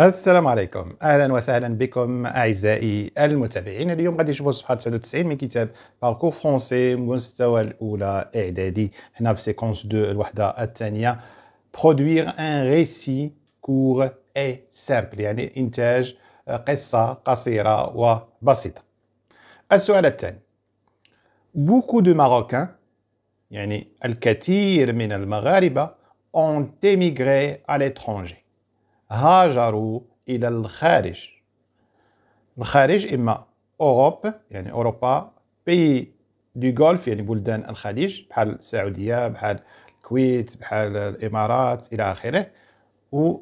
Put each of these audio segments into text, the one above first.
السلام alaikum. اهلا وسهلا بكم اعزائي المتابعين اليوم غادي نشوفوا الصفحه 99 من كتاب فرونسي مستوى الاولى اعدادي هنا سيكونس 2 الوحده الثانيه برودوير ان ريسي كور يعني انتاج قصه قصيره وبسيطه السؤال الثاني beaucoup de marocains يعني الكثير من المغاربه ont émigré à l'étranger هاجروا إلى الخارج الخارج إما أوروب يعني أوروبا بي دو غولف يعني بلدان الخليج بحال السعودية بحال الكويت بحال الإمارات إلى آخره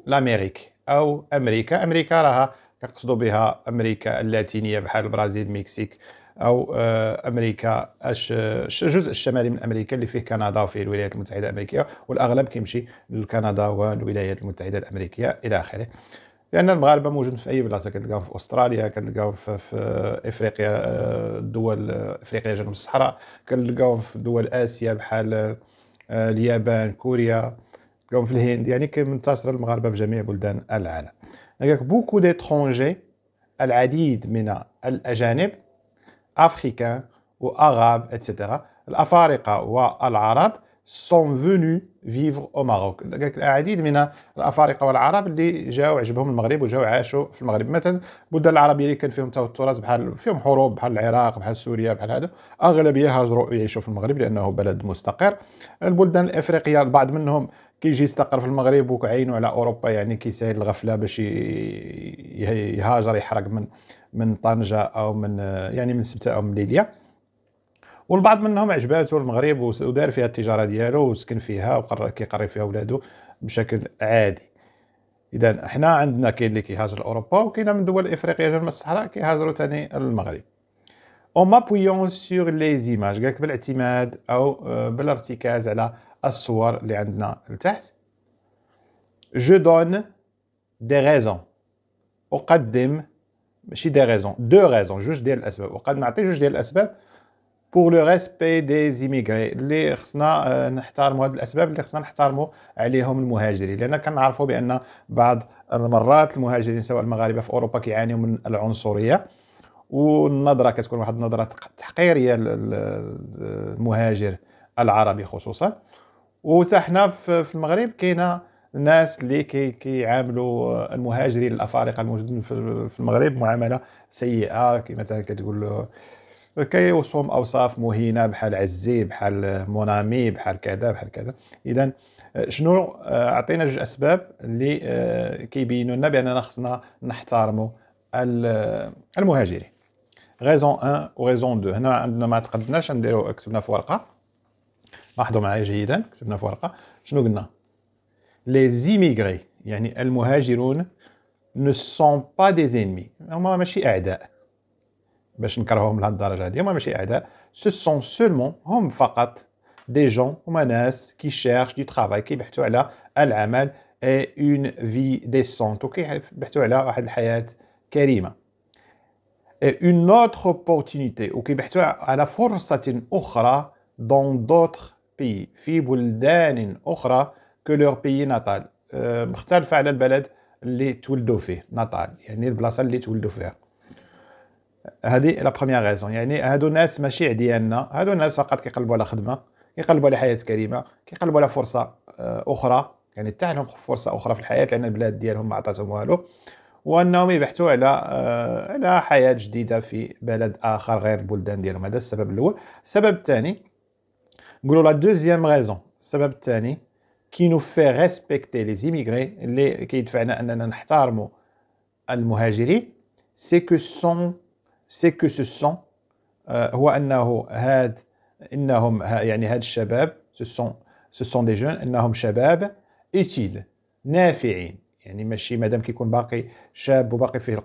لاميريك أو أمريكا أمريكا راها كنقصدوا بها أمريكا اللاتينية بحال البرازيل المكسيك او آه، امريكا الجزء الشمالي من امريكا اللي فيه كندا وفيه الولايات المتحده الامريكيه والاغلب كيمشي لكندا والولايات المتحده الامريكيه الى اخره لان المغاربه موجودين في اي بلاصه كتلقاهم في استراليا كتلقاهم في, في افريقيا آه، دول آه، افريقيا جنوب الصحراء كتلقاهم في دول اسيا بحال اليابان كوريا كتلقاهم في الهند يعني منتشره المغاربه في جميع بلدان العالم هناك بوكو دي العديد من الاجانب africains ou arabes, etc. الأفارقة والعرب sont venus vivre au Maroc العديد من الافارقه والعرب اللي جاوا عجبهم المغرب وجاوا عاشوا في المغرب مثلا البلدان العربيه اللي كان فيهم توترات بحال فيهم حروب بحال العراق بحال سوريا بحال هذا اغلبيه هاجروا يعيشوا في المغرب لانه بلد مستقر البلدان الافريقيه البعض منهم كيجي يستقر في المغرب وكعينوا على اوروبا يعني كيسهل الغفله باش يهاجر يحرق من من طنجه او من يعني من سبته او من ليليا والبعض منهم عجباته المغرب ودار فيها التجاره ديالو وسكن فيها وقرر كيقري فيها ولادو بشكل عادي اذا حنا عندنا كاين اللي كيهاجر لاوروبا وكاين من دول افريقيا جنب الصحراء كيهاجروا ثاني المغرب أو مابويون سور لي زيماج قالك بالاعتماد او آه، بالارتكاز على الصور اللي عندنا لتحت جو دون دي ريزون اقدم ماشي دي ريزون دو ريزون جوج ديال الاسباب وقد نعطي جوج ديال الاسباب بور لو ريسبي دي زيميغري اللي خصنا نحترموا هاد الاسباب اللي خصنا نحترموا عليهم المهاجرين لان كنعرفوا بان بعض المرات المهاجرين سواء المغاربه في اوروبا كيعانيوا من العنصريه والنظره كتكون واحد النظره تحقيريه للمهاجر العربي خصوصا وحتى حنا في المغرب كاينه الناس اللي كي كيعاملوا المهاجرين الافارقه الموجودين في المغرب معامله سيئه كي مثلا كتقول كيوصفهم اوصاف مهينه بحال عزي بحال مونامي بحال كذا بحال كذا اذا شنو آه، عطينا جوج اسباب اللي آه، كيبينوا لنا باننا خصنا نحترموا آه، المهاجرين غيزون 1 وغيزون 2 هنا عندنا ما تقدناش نديرو كتبنا في ورقه لاحظوا معايا جيدا كتبنا في ورقه شنو قلنا les immigrés يعني المهاجرون ne sont pas des ennemis ce sont seulement hum, des gens qui cherchent du travail qui على العمل et une vie décente bah, et une autre opportunité وكيبحثوا على فرصه اخرى dans d'autres pays في بلدان اخرى كو لور بيي ناتال مختلفة على البلد اللي تولدوا فيه ناتال يعني البلاصة اللي تولدوا فيها هذه لا بروميير غيزون يعني هادو ناس ماشي عديالنا هادو ناس فقط كيقلبوا على خدمة كيقلبوا على حياة كريمة كيقلبوا على فرصة أه، أخرى يعني تاع لهم فرصة أخرى في الحياة لأن البلاد ديالهم ما عطاتهم والو وانهم يبحثوا على أه، على حياه جديده في بلد اخر غير البلدان ديالهم هذا السبب الاول السبب الثاني نقولوا لا دوزيام غيزون السبب الثاني qui nous fait respecter les immigrés, les, qui c'est que, sont, c'est que ce sont, هو des هاد يعني هاد ce sont, ce sont des jeunes utiles نافعين يعني ماشي مادام كيكون باقي شاب وباقي فيه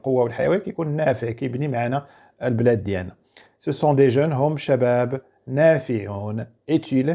كيكون نافع كيبني معنا des ديالنا ce sont des jeunes هم شباب نافعون utiles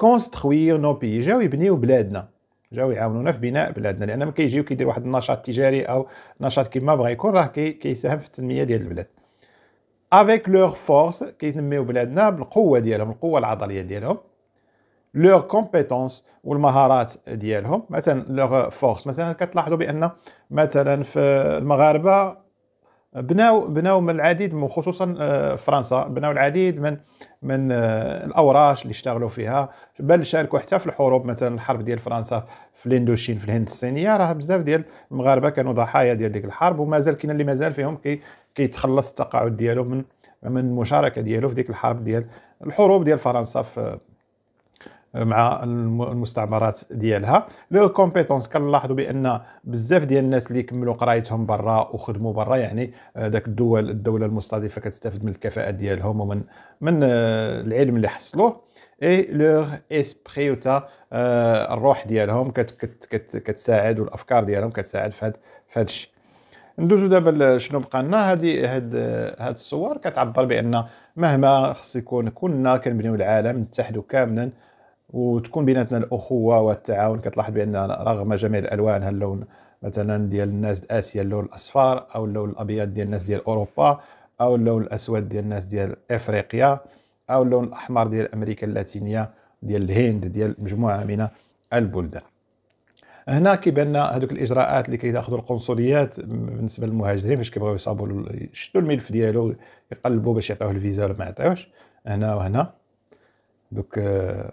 كونستخويو نو بي جاو يبنيو بلادنا جاو يعاونونا في بناء بلادنا لان ما كيجيو كيدير واحد النشاط تجاري او نشاط كيما بغا يكون راه كيساهم في التنميه ديال البلاد افيك لور فورس كيتنميو بلادنا بالقوه ديالهم القوه العضليه ديالهم لور كومبيتونس والمهارات ديالهم مثلا لور فورس مثلا كتلاحظوا بان مثلا في المغاربه بناو بناو من العديد من خصوصا فرنسا بناو العديد من من آه، الاوراش اللي اشتغلوا فيها بل شاركوا حتى في الحروب مثلا الحرب ديال فرنسا في الاندوشين في الهند الصينيه راه بزاف ديال المغاربه كانوا ضحايا ديال ديك الحرب ومازال كاين اللي مازال فيهم كي كيتخلص التقاعد ديالو من من المشاركه ديالو في ديك الحرب ديال الحروب ديال فرنسا في مع المستعمرات ديالها لو كومبيتونس كنلاحظوا بان بزاف ديال الناس اللي كملوا قرايتهم برا وخدموا برا يعني آه، داك الدول الدوله المستضيفه كتستافد من الكفاءه ديالهم ومن من آه، العلم اللي حصلوه اي لو اسبري وتا الروح ديالهم كت كت كت كتساعد والافكار ديالهم كتساعد في هذا في هذا الشيء ندوزو دابا شنو بقى لنا هذه هاد آه، هاد الصور كتعبر بان مهما خص يكون كنا كنبنيو العالم نتحدوا كاملا وتكون بيناتنا الاخوه والتعاون كتلاحظ بان رغم جميع الالوان هاللون مثلا ديال الناس اسيا اللون الاصفر او اللون الابيض ديال الناس ديال اوروبا او اللون الاسود ديال الناس ديال افريقيا او اللون الاحمر ديال امريكا اللاتينيه ديال الهند ديال مجموعه من البلدان هنا كيبان هذوك الاجراءات اللي كيتاخذوا القنصليات بالنسبه للمهاجرين باش كيبغيو يصابوا يشدوا الملف ديالو يقلبوا باش يعطيوه الفيزا ولا ما يعطيوش هنا وهنا دوك آه،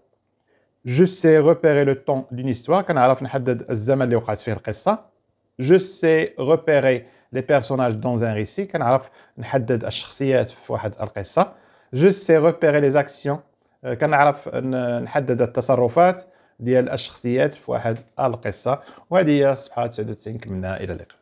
Je sais repérer le temps d'une histoire. Je sais repérer les personnages dans un récit. Je sais repérer les actions. كنعرف نحدد التصرفات ديال الشخصيات في واحد القصه وهذه هي صفحه 99 كملناها الى اللقاء